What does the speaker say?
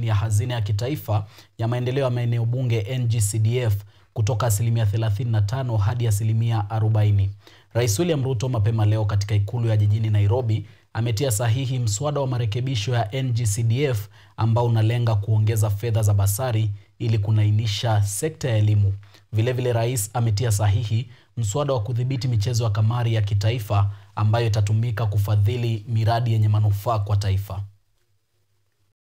chini ya hazina ya kitaifa ya maendeleo ya maeneo bunge NGCDF kutoka asilimia 35 hadi asilimia 40. Rais William Ruto mapema leo katika ikulu ya jijini Nairobi ametia sahihi mswada wa marekebisho ya NGCDF ambao unalenga kuongeza fedha za basari ili kunainisha sekta ya elimu. Vilevile rais ametia sahihi mswada wa kudhibiti michezo ya kamari ya kitaifa ambayo itatumika kufadhili miradi yenye manufaa kwa taifa.